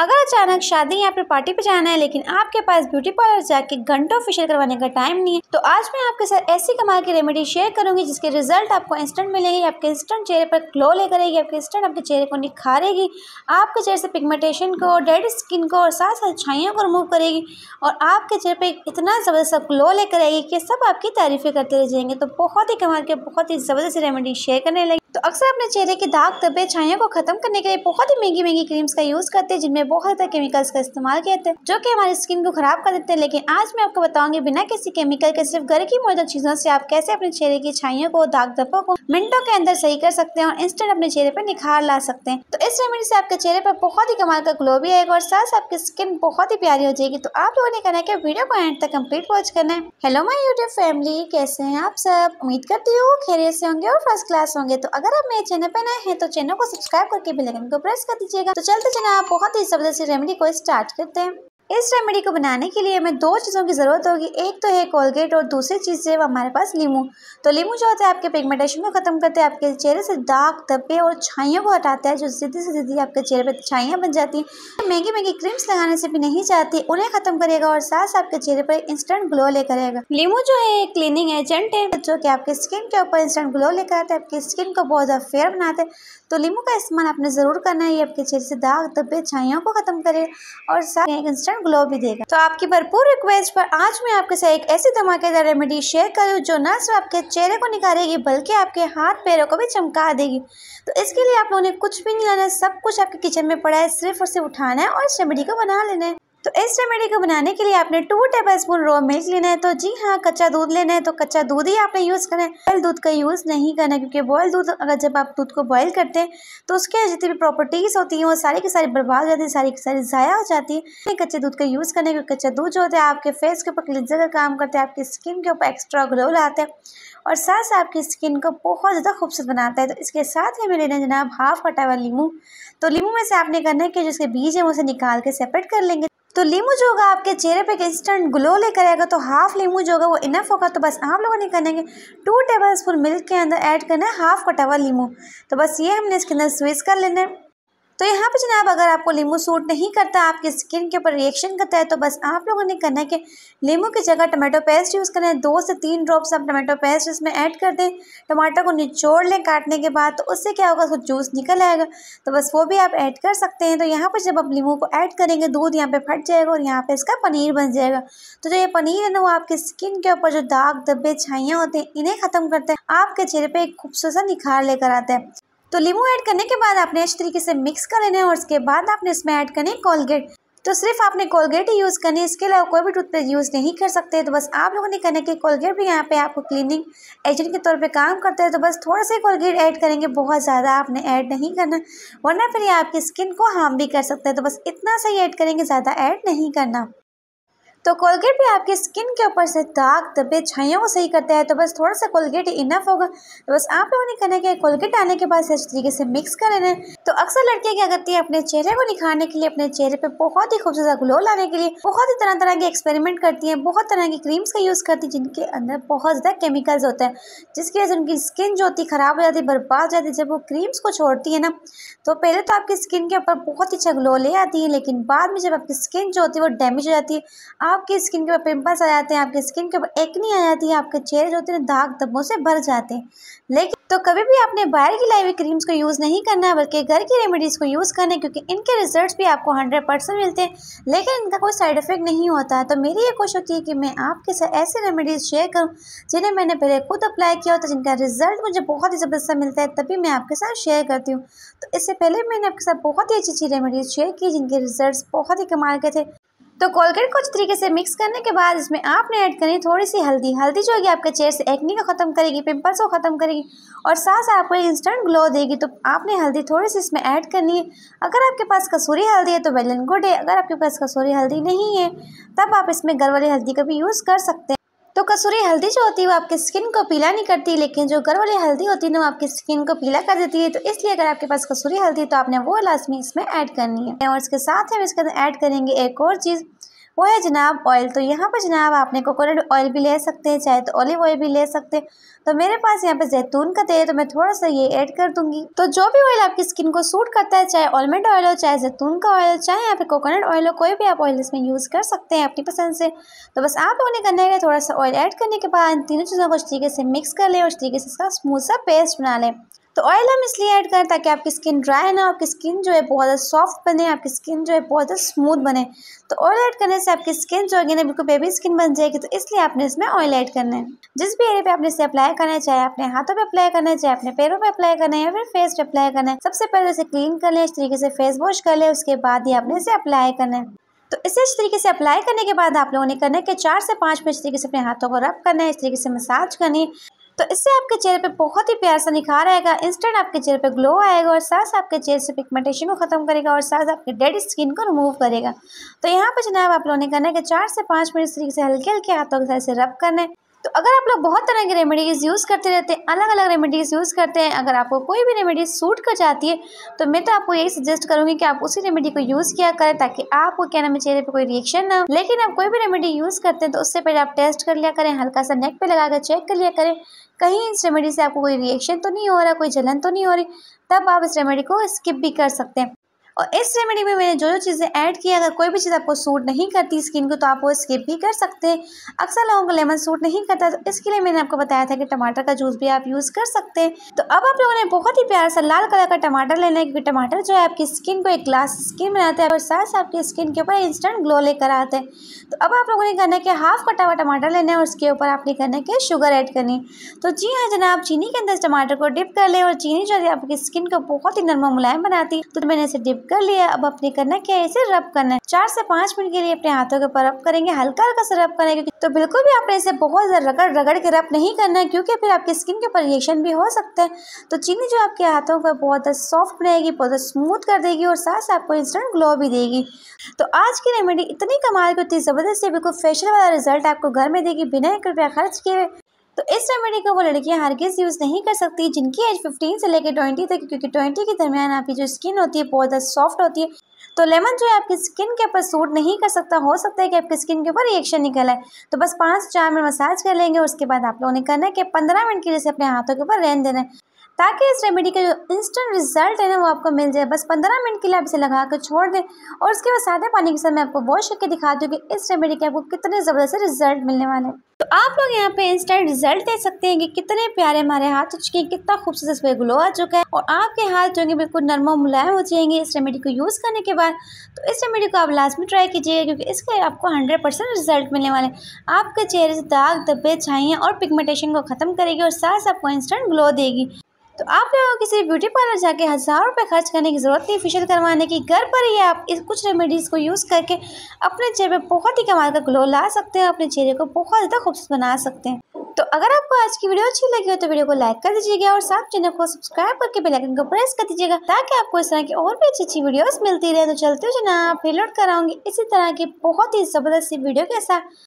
अगर अचानक शादी या फिर पार्टी पे जाना है लेकिन आपके पास ब्यूटी पार्लर जाके घंटों फेशियल करवाने का टाइम नहीं है तो आज मैं आपके साथ ऐसी कमाल की रेमेडी शेयर करूंगी जिसके रिजल्ट आपको इंस्टेंट मिलेगी आपके इंस्टेंट चेहरे पर ग्लो लेकर आएगी आपके इंस्टेंट आपके चेहरे को निखारेगी आपके चेहरे से पिगमेंटेशन को डेड स्किन को और साथ साथ छाइयों को रिमूव करेगी और आपके चेहरे पर इतना ज़बरदस्त ग्लो लेकर आएगी कि सब आपकी तारीफें करते रह जाएंगे तो बहुत ही कमाल के बहुत ही ज़बरदस्त रेमेडी शेयर करने लगे तो अक्सर अपने चेहरे के दाग धब्बे छाइयों को खत्म करने के लिए बहुत ही महंगी महंगी क्रीम्स का यूज करते हैं जिनमें बहुत ज्यादा केमिकल्स का इस्तेमाल किया जाता है जो कि हमारी स्किन को खराब कर देते हैं लेकिन आज मैं आपको बताऊंगी बिना किसी केमिकल के सिर्फ घर की मौजूद चीजों से आप कैसे अपने चेहरे की छाइयों को दाग धब्बों को मिनटों के अंदर सही कर सकते हैं और इंस्टेंट अपने चेहरे पर निखार ला सकते हैं तो इस रेमेडी से आपके चेहरे पर बहुत ही कमाल का ग्लो भी आएगा और साथ आपकी स्किन बहुत ही प्यारी हो जाएगी तो आप लोगों ने कहना है वीडियो को एंड तक कम्प्लीट वॉच करना है हेलो माई यूट्यूब फैमिली कैसे है आप सब उम्मीद करती हूँ खेरे से होंगे और फर्स्ट क्लास होंगे तो अगर आप मेरे चैनल पर नए हैं तो चैनल को सब्सक्राइब करके बेलाइकन को प्रेस कर दीजिएगा तो चलते चले आप बहुत ही जबरदस्त रेमेडी को स्टार्ट करते हैं इस रेमेडी को बनाने के लिए हमें दो चीज़ों की ज़रूरत होगी एक तो है कोलगेट और दूसरी चीज़ है हमारे पास लीमू तो लीमू जो होता है आपके पिगमेंटेशन को ख़त्म करते हैं आपके चेहरे से दाग धब्बे और छाइयों को हटाता है जो सीधी से सीधी आपके चेहरे पर छाइयाँ बन जाती हैं तो महंगी महंगी क्रीम्स लगाने से भी नहीं जाती उन्हें ख़त्म करेगा और साथ आपके चेहरे पर इंस्टेंट ग्लो लेकर आएगा लीमू जो है क्लीनिंग एजेंट है जो कि आपके स्किन के ऊपर इंस्टेंट ग्लो लेकर आता है आपकी स्किन को बहुत ज़्यादा फेयर बनाते हैं तो लीमू का इस्तेमाल आपने ज़रूर करना है ये आपके चेहरे से दाग धब्बे छाइयों को ख़त्म करे और साथ में एक इंस्टेंट ग्लो भी देगा तो आपकी भरपूर रिक्वेस्ट पर आज मैं आपके साथ एक ऐसी धमाकेदार रेमेडी शेयर करूँ जो न सिर्फ आपके चेहरे को निखारेगी बल्कि आपके हाथ पैरों को भी चमका देगी तो इसके लिए आप लोगों ने कुछ भी नहीं लाना है सब कुछ आपके किचन में पड़ा है सिर्फ उसे उठाना है और इस रेमेडी को बना लेना है तो इस रेमेडी को बनाने के लिए आपने two tablespoon raw milk लेना है तो जी हाँ कच्चा दूध लेना है तो कच्चा दूध ही आपने यूज़ करना है बॉयल दूध का यूज़ नहीं करना क्योंकि बॉयल दूध अगर जब आप दूध को बॉयल करते हैं तो उसके जितनी भी प्रॉपर्टीज़ होती हैं वो सारी की सारी बर्बाद हो जाती है सारी की सारी ज़ाया हो जाती है कच्चे दूध का यूज़ करना है क्योंकि कच्चा दूध जो होता है आपके फेस के ऊपर क्लिजर का काम करते हैं आपकी स्किन के ऊपर एक्स्ट्रा ग्लो लाते हैं और साथ साथ आपकी स्किन को बहुत ज़्यादा खूबसूरत बनाता है तो इसके साथ ही हमें लेना जनाब हाफ कटा हुआ लीमू तो लीमू में से आपने करना है कि जो बीज है उसे निकाल के सेपरेट कर लेंगे तो लीमू जो होगा आपके चेहरे पे एक इंस्टेंट ग्लो लेकर आएगा तो हाफ लीमू जो होगा वो इनफ होगा तो बस आप लोगों ने करेंगे टू टेबल स्पून मिल्क के अंदर ऐड करना है हाफ कटा हुआ लीमू तो बस ये हमने इसके अंदर स्विच कर लेना है तो यहाँ पर जनाब अगर आपको लीम सूट नहीं करता आपकी स्किन के ऊपर रिएक्शन करता है तो बस आप लोगों ने करना है कि लीमू की जगह टमाटो पेस्ट यूज़ करना है दो से तीन ड्रॉप्स आप टमाटो पेस्ट इसमें ऐड कर दें टमाटर को निचोड़ लें काटने के बाद तो उससे क्या होगा उसको जूस निकल आएगा तो बस वो भी आप ऐड कर सकते हैं तो यहाँ पर जब आप लीमू को ऐड करेंगे दूध यहाँ पर फट जाएगा और यहाँ पर इसका पनीर बन जाएगा तो जो ये पनीर है ना वो आपकी स्किन के ऊपर जो दाग धब्बे छाइयाँ होते हैं इन्हें ख़त्म करते हैं आपके चेहरे पर एक खूबसूरत निखार लेकर आता है तो लीमू ऐड करने के बाद आपने अच्छे तरीके से मिक्स कर लेना है और उसके बाद आपने इसमें ऐड करनी है कोलगेट तो सिर्फ आपने कोलगेट ही यूज़ करनी है इसके अलावा कोई भी टूथपेस्ट यूज़ नहीं कर सकते तो बस आप लोगों ने करना कि कोलगेट भी यहाँ पे आपको क्लीनिंग एजेंट के तौर पे काम करता है तो बस थोड़ा सा कोलगेट ऐड करेंगे बहुत ज़्यादा आपने ऐड नहीं करना वरना फिर ये आपकी स्किन को हार्म भी कर सकते हैं तो बस इतना सा ही ऐड करेंगे ज़्यादा ऐड नहीं करना तो कोलगेट भी आपकी स्किन के ऊपर से दाग तबे छाइयों को सही करता है तो बस थोड़ा सा कोलगेट इनफ होगा तो बस आप लोगों ने करना है कोलगेट आने के बाद इस तरीके से मिक्स कर लेना है तो अक्सर लड़कियाँ क्या करती है अपने चेहरे को निखारने के लिए अपने चेहरे पर बहुत ही खूबसूरत ग्लो लाने के लिए बहुत ही तरह तरह के एक्सपेरिमेंट करती हैं बहुत तरह की क्रीम्स का यूज़ करती हैं जिनके अंदर बहुत ज़्यादा केमिकल्स होते हैं जिसकी वजह से उनकी स्किन जो होती है ख़राब हो जाती है बर्बाद हो जाती है जब वो क्रीम्स को छोड़ती है ना तो पहले तो आपकी स्किन के ऊपर बहुत ही अच्छा ग्लो ले आती है लेकिन बाद में जब आपकी स्किन जो होती है वो डैमेज हो जाती है आप आपकी स्किन के ऊपर पिंपल्स आ जाते हैं आपकी स्किन के ऊपर एक्नी आ जाती है आपके चेहरे जो होते हैं दाग धब्बों से भर जाते हैं लेकिन तो कभी भी आपने बाहर की लाई क्रीम्स को यूज़ नहीं करना है बल्कि घर की रेमेडीज़ को यूज़ करना है क्योंकि इनके रिजल्ट्स भी आपको हंड्रेड परसेंट मिलते हैं लेकिन इनका कोई साइड इफेक्ट नहीं होता है तो मेरी ये कोशिश होती है कि मैं आपके साथ ऐसी रेमेडीज़ शेयर करूँ जिन्हें मैंने पहले खुद अप्लाई किया होता है जिनका रिजल्ट मुझे बहुत ही ज़बरदस्त मिलता है तभी मैं आपके साथ शेयर करती हूँ तो इससे पहले मैंने आपके साथ बहुत ही अच्छी अच्छी रेमेडीज़ शेयर की जिनके रिजल्ट बहुत ही कमाल के थे तो कोलगेट को अच्छी तरीके से मिक्स करने के बाद इसमें आपने ऐड करनी थोड़ी सी हल्दी हल्दी जो होगी आपके चेहरे से एक्नी को ख़त्म करेगी पिंपल्स को ख़त्म करेगी और साथ साथ आपको इंस्टेंट ग्लो देगी तो आपने हल्दी थोड़ी सी इसमें ऐड करनी है अगर आपके पास कसूरी हल्दी है तो वेल एंड गुड है अगर आपके पास कसूरी हल्दी नहीं है तब आप इसमें घर वाली हल्दी का भी यूज़ कर सकते हैं तो कसूरी हल्दी जो होती है वो आपकी स्किन को पीला नहीं करती लेकिन जो घर वाली हल्दी होती है ना वो आपकी स्किन को पीला कर देती है तो इसलिए अगर आपके पास कसूरी हल्दी है तो आपने वो लाजमी इसमें ऐड करनी है और इसके साथ हम इसके अंदर ऐड करेंगे एक और चीज़ वो है जनाब ऑयल तो यहाँ पर जनाब आपने कोकोनट ऑयल भी ले सकते हैं चाहे तो ऑलिव ऑयल भी ले सकते हैं तो मेरे पास यहाँ पर जैतून का तेल है तो मैं थोड़ा सा ये ऐड कर दूंगी तो जो भी ऑयल आपकी स्किन को सूट करता है चाहे ऑलमंड ऑयल हो चाहे जैतून का ऑयल हो चाहे यहाँ फिर कोकोनट ऑयल हो कोई भी आप ऑयल इसमें यूज़ कर सकते हैं अपनी पसंद से तो बस आप लोगों ने करना थोड़ा सा ऑयल ऐड करने के बाद इन तीनों चीज़ों को उस तरीके से मिक्स कर लें उस तरीके से इसका स्मूथ सा पेस्ट बना लें तो ऑयल हम इसलिए ऐड करें ताकि आपकी स्किन ड्राई ना आपकी स्किन जो है बहुत ज़्यादा सॉफ्ट बने आपकी स्किन जो है बहुत ज़्यादा स्मूथ बने तो ऑयल ऐड करने से आपकी स्किन जो है ना बिल्कुल बेबी स्किन बन जाएगी तो इसलिए आपने इसमें ऑयल ऐड करना है जिस भी एरिया पे आपने इसे अप्लाई करना है चाहे अपने हाथों पर अप्लाई करना है चाहे अपने पैरों पर अप्लाई करना है या फिर फेस पे अप्लाई करना है सबसे पहले इसे क्लीन कर लें इस तरीके से फेस वॉश कर लें उसके बाद ही आपने इसे अप्लाई करना है तो इसे इस तरीके से अप्लाई करने के बाद आप लोगों ने करना है कि चार से पाँच मिनट इस तरीके से अपने हाथों को रब करना है इस तरीके से मसाज करनी है तो इससे आपके चेहरे पे बहुत ही प्यार सा निखार आएगा इंस्टेंट आपके चेहरे पे ग्लो आएगा और साथ आपके चेहरे से पिगमेंटेशन को ख़त्म करेगा और साथ आपके डेड स्किन को रिमूव करेगा तो यहाँ पर जनाब आप लोगों ने करना है कि चार से पाँच मिनट इस तरीके से हल्के हल्के हाथों के साथ रब करना है तो अगर आप लोग बहुत तरह की रेमेडीज़ यूज़ करते रहते हैं अलग अलग रेमेडीज़ यूज़ करते हैं अगर आपको कोई भी रेमेडी सूट कर जाती है तो मैं तो आपको यही सजेस्ट करूँगी कि आप उसी रेमेडी को यूज़ किया करें ताकि आपको क्या नाम चेहरे पर कोई रिएक्शन ना लेकिन आप कोई भी रेमेडी यूज़ करते हैं तो उससे पहले आप टेस्ट कर लिया करें हल्का सा नेक पर लगा कर चेक कर लिया करें कहीं इस रेमेडी से आपको कोई रिएक्शन तो नहीं हो रहा कोई जलन तो नहीं हो रही तब आप इस रेमेडी को स्किप भी कर सकते हैं और इस रेमेडी में मैंने जो जो चीज़ें ऐड की अगर कोई भी चीज़ आपको सूट नहीं करती स्किन को तो आप वो स्किप भी कर सकते हैं अक्सर लोगों को लेमन सूट नहीं करता तो इसके लिए मैंने आपको बताया था कि टमाटर का जूस भी आप यूज़ कर सकते हैं तो अब आप लोगों ने बहुत ही प्यार सा लाल कलर का टमाटर लेना है क्योंकि टमाटर जो है आपकी स्किन को एक ग्लास स्किन बनाते हैं और साथ साथ आपकी स्किन के ऊपर इंस्टेंट ग्लो लेकर आते हैं तो अब आप लोगों ने करना है कि हाफ कटा हुआ टमाटर लेना है और उसके ऊपर आपने करना है कि शुगर ऐड करनी तो जी हाँ जनाब चीनी के अंदर टमाटर को डिप कर लें और चीनी जो है आपकी स्किन को बहुत ही नरमा मुलायम बनाती है तो मैंने इसे डिप कर लिया अब अपने करना क्या है इसे रब करना है चार से पाँच मिनट के लिए अपने हाथों के ऊपर रब करेंगे हल्का हल्का से रब करेंगे तो बिल्कुल भी आपने इसे बहुत ज़्यादा रगड़ रगड़ के रब नहीं करना है क्योंकि फिर आपकी स्किन के ऊपर रिएक्शन भी हो सकता है तो चीनी जो आपके हाथों को बहुत सॉफ्ट बनाएगी बहुत स्मूथ कर देगी और साथ साथ आपको इंस्टेंट ग्लो भी देगी तो आज की रेमेडी इतनी कमाल की होती है ज़बरदस्त बिल्कुल फेशियल वाला रिजल्ट आपको घर में देगी बिना एक रुपया खर्च किए तो इस रेमेडी को वो लड़कियां हरगिज़ यूज़ नहीं कर सकती जिनकी एज 15 से लेकर 20 तक क्योंकि 20 के दरमियान आपकी जो स्किन होती है बहुत ज़्यादा सॉफ्ट होती है तो लेमन जो है आपकी स्किन के ऊपर सूट नहीं कर सकता हो सकता है कि आपकी स्किन के ऊपर रिएक्शन निकल आए तो बस पाँच चार मिनट मसाज कर लेंगे उसके बाद आप लोगों ने करना है कि पंद्रह मिनट के लिए अपने हाथों के ऊपर रहन देना है ताकि इस रेमेडी का जो इंस्टेंट रिजल्ट है ना वो आपको मिल जाए बस पंद्रह मिनट के लिए आप इसे लगा कर छोड़ दें और उसके बाद सादे पानी के साथ मैं आपको वॉश करके दिखा दूँ कि इस रेमेडी के आपको कितने ज़बरदस्त रिजल्ट मिलने वाले हैं तो आप लोग यहाँ पे इंस्टेंट रिजल्ट देख सकते हैं कि कितने प्यारे हमारे हाथ हो चुके हैं कितना खूबसूरत इस पर ग्लो आ चुका है और आपके हाथ जो है बिल्कुल नरम मुलायम हो जाएंगे इस रेमेडी को यूज़ करने के बाद तो इस रेमेडी को आप लाजमी ट्राई कीजिएगा क्योंकि इसके आपको हंड्रेड परसेंट रिजल्ट मिलने वाले आपके चेहरे से दाग धब्बे छाइयाँ और पिगमेंटेशन को ख़त्म करेगी और साथ आपको इंस्टेंट ग्लो देगी तो आप लोगों को किसी ब्यूटी पार्लर जाके हज़ार रुपये खर्च करने की ज़रूरत नहीं फेशियल करवाने की घर पर ही आप इस कुछ रेमेडीज़ को यूज़ करके अपने चेहरे पर बहुत ही कमाल का ग्लो ला सकते हैं अपने चेहरे को बहुत ज़्यादा खूबसूरत बना सकते हैं तो अगर आपको आज की वीडियो अच्छी लगी हो तो वीडियो को लाइक कर दीजिएगा और साथ चैनल को सब्सक्राइब करके बेल आइकन को प्रेस कर दीजिएगा ताकि आपको इस तरह की और भी अच्छी अच्छी वीडियोस मिलती रहे तो चलते हो जनाब फिर लौट कर आऊंगी इसी तरह की बहुत ही ज़बरदस्त वीडियो के साथ